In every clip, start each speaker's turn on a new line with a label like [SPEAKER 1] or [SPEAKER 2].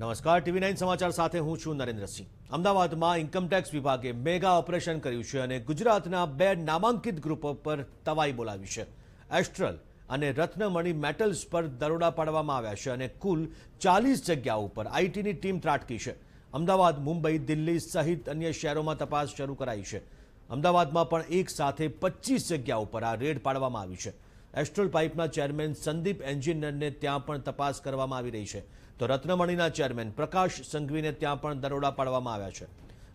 [SPEAKER 1] નમસ્કાર TV nine સમાચાર સાથે હું છું નરેન્દ્રસિંહ અમદાવાદમાં ઇન્કમટેક્સ વિભાગે મેગા ઓપરેશન કર્યું છે અને ગુજરાતના બે નામાંકિત ગ્રુપો પર તવાઈ બોલાવી છે એસ્ટ્રલ અને રત્નમણી મેટલ્સ પર દરોડા પાડવામાં આવ્યા છે અને કુલ ચાલીસ જગ્યા ઉપર આઈટીની ટીમ ત્રાટકી છે અમદાવાદ મુંબઈ દિલ્હી સહિત અન્ય શહેરોમાં તપાસ શરૂ કરાઈ છે અમદાવાદમાં પણ એક સાથે પચીસ જગ્યા ઉપર આ રેડ પાડવામાં આવી છે એસ્ટ્રોલ પાઇપના ચેરમેન સંદીપ એન્જિનિયરને ત્યાં પણ તપાસ કરવામાં આવી રહી છે તો રત્નમણીના ચેરમેન પ્રકાશ સંઘવીને ત્યાં પણ દરોડા પાડવામાં આવ્યા છે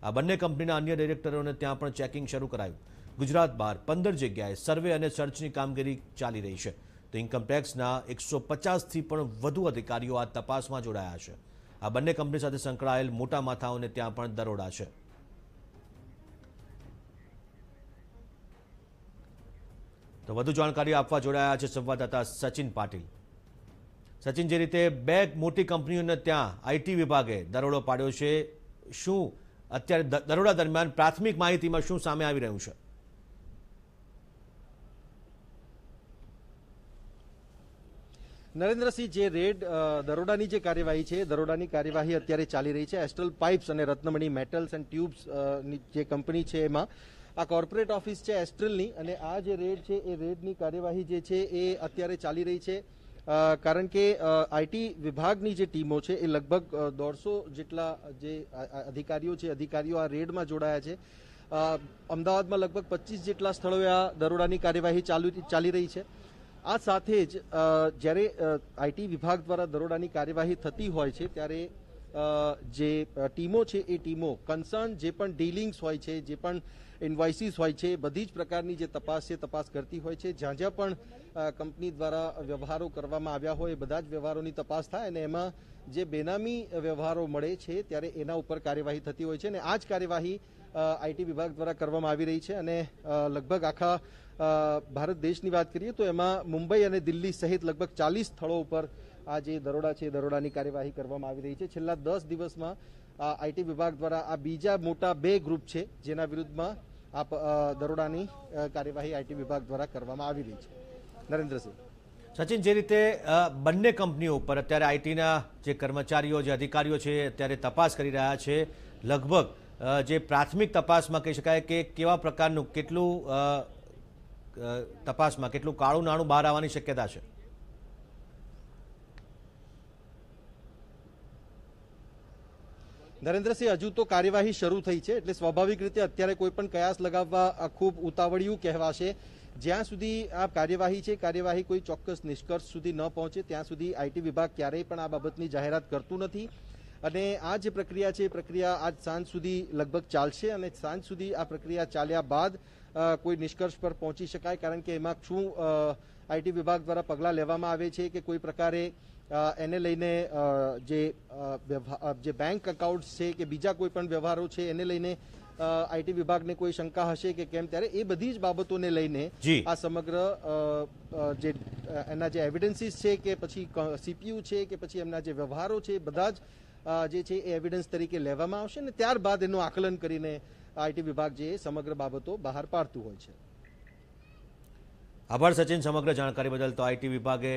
[SPEAKER 1] આ બંને કંપનીના અન્ય ડિરેક્ટરોને ત્યાં પણ ચેકિંગ શરૂ કરાયું ગુજરાત બહાર પંદર જગ્યાએ સર્વે અને સર્ચની કામગીરી ચાલી રહી છે તો ઇન્કમટેક્સના એકસો પચાસથી પણ વધુ અધિકારીઓ આ તપાસમાં જોડાયા છે આ બંને કંપની સાથે સંકળાયેલ મોટા માથાઓને ત્યાં પણ દરોડા છે તો વધુ જાણકારી આપવા જોડાયા છે સંવાદદાતા સચિન પાટીલ સચિન જે રીતે બે મોટી કંપનીઓને ત્યાં આઈટી વિભાગે દરોડો પાડ્યો છે શું અત્યારે દરોડા દરમિયાન પ્રાથમિક માહિતીમાં શું સામે આવી રહ્યું છે
[SPEAKER 2] નરેન્દ્રસિંહ જે રેડ દરોડાની જે કાર્યવાહી છે દરોડાની કાર્યવાહી અત્યારે ચાલી રહી છે એસ્ટ્રલ પાઇપ્સ અને રત્નમણી મેટલ્સ એન્ડ ટ્યુબ્સ જે કંપની છે એમાં આ કોર્પોરેટ ઓફિસ છે એસ્ટ્રલની અને આ જે રેડ છે એ રેડની કાર્યવાહી જે છે એ અત્યારે ચાલી રહી છે કારણ કે આઈટી વિભાગની જે ટીમો છે એ લગભગ દોઢસો જેટલા જે અધિકારીઓ છે અધિકારીઓ આ રેડમાં જોડાયા છે અમદાવાદમાં લગભગ પચીસ જેટલા સ્થળોએ આ દરોડાની કાર્યવાહી ચાલુ ચાલી રહી છે આ સાથે જ જ્યારે આઈટી વિભાગ દ્વારા દરોડાની કાર્યવાહી થતી હોય છે ત્યારે જે ટીમો છે એ ટીમો કન્સર્ન જે પણ ડીલિંગ્સ હોય છે જે પણ ઇન્વાઇસીસ હોય છે બધી જ પ્રકારની જે તપાસ છે તપાસ કરતી હોય છે જ્યાં જ્યાં પણ કંપની દ્વારા વ્યવહારો કરવામાં આવ્યા હોય એ બધા જ વ્યવહારોની તપાસ થાય અને એમાં જે બેનામી વ્યવહારો મળે છે ત્યારે એના ઉપર કાર્યવાહી થતી હોય છે અને આ જ કાર્યવાહી આઈટી વિભાગ દ્વારા કરવામાં આવી રહી છે અને લગભગ આખા ભારત દેશની વાત કરીએ તો એમાં મુંબઈ અને દિલ્હી સહિત લગભગ ચાલીસ સ્થળો ઉપર આ જે દરોડા છે દરોડાની કાર્યવાહી કરવામાં આવી રહી છે છેલ્લા દસ દિવસમાં આઈટી વિભાગ દ્વારા આ બીજા મોટા બે ગ્રુપ છે જેના વિરુદ્ધમાં આ દરોડાની કાર્યવાહી આઈટી વિભાગ દ્વારા કરવામાં આવી રહી છે નરેન્દ્રસિંહ
[SPEAKER 1] સચિન જે રીતે બંને કંપનીઓ ઉપર અત્યારે આઈટીના જે કર્મચારીઓ જે અધિકારીઓ છે અત્યારે તપાસ કરી રહ્યા છે લગભગ જે પ્રાથમિક તપાસમાં કહી શકાય કે કેવા પ્રકારનું કેટલું તપાસમાં કેટલું કાળું નાણું બહાર આવવાની શક્યતા છે
[SPEAKER 2] નરેન્દ્રસિંહ હજુ તો કાર્યવાહી શરૂ થઈ છે એટલે સ્વાભાવિક રીતે અત્યારે કોઈ પણ કયાસ લગાવવા ખૂબ ઉતાવળિયું કહેવાશે જ્યાં સુધી આ કાર્યવાહી છે કાર્યવાહી કોઈ ચોક્કસ નિષ્કર્ષ સુધી ન પહોંચે ત્યાં સુધી આઈટી વિભાગ ક્યારેય પણ આ બાબતની જાહેરાત કરતું નથી અને આ જે પ્રક્રિયા છે પ્રક્રિયા આજ સાંજ સુધી લગભગ ચાલશે અને સાંજ સુધી આ પ્રક્રિયા ચાલ્યા બાદ કોઈ નિષ્કર્ષ પર પહોંચી શકાય કારણ કે એમાં શું આઈટી વિભાગ દ્વારા પગલાં લેવામાં આવે છે કે કોઈ પ્રકારે એને લઈને જે જે બેંક એકાઉન્ટ્સ છે કે બીજા કોઈ પણ વ્યવહારો છે એને લઈને આઈટી વિભાગને કોઈ શંકા હશે કે કેમ ત્યારે એ બધી જ બાબતોને લઈને આ સમગ્ર જે એના જે એવિડન્સીસ છે કે પછી સીપીયુ છે કે પછી એમના જે વ્યવહારો છે બધા જ જે છે એ એવિડન્સ તરીકે લેવામાં આવશે અને ત્યારબાદ એનું આકલન કરીને આઈટી વિભાગ જે સમગ્ર બાબતો બહાર પાડતું હોય છે
[SPEAKER 1] આભાર સચિન સમગ્ર જાણકારી બદલ તો આઈટી વિભાગે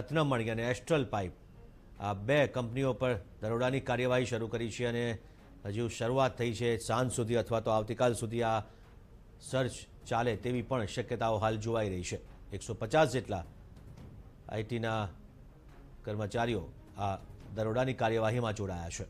[SPEAKER 1] રત્નમણી અને એસ્ટ્રલ પાઇપ આ બે કંપનીઓ પર દરોડાની કાર્યવાહી શરૂ કરી છે અને હજુ શરૂઆત થઈ છે સાંજ સુધી અથવા તો આવતીકાલ સુધી આ સર્ચ ચાલે તેવી પણ શક્યતાઓ હાલ જોવાઈ રહી છે એકસો પચાસ જેટલા આઈટીના કર્મચારીઓ આ દરોડાની કાર્યવાહીમાં જોડાયા છે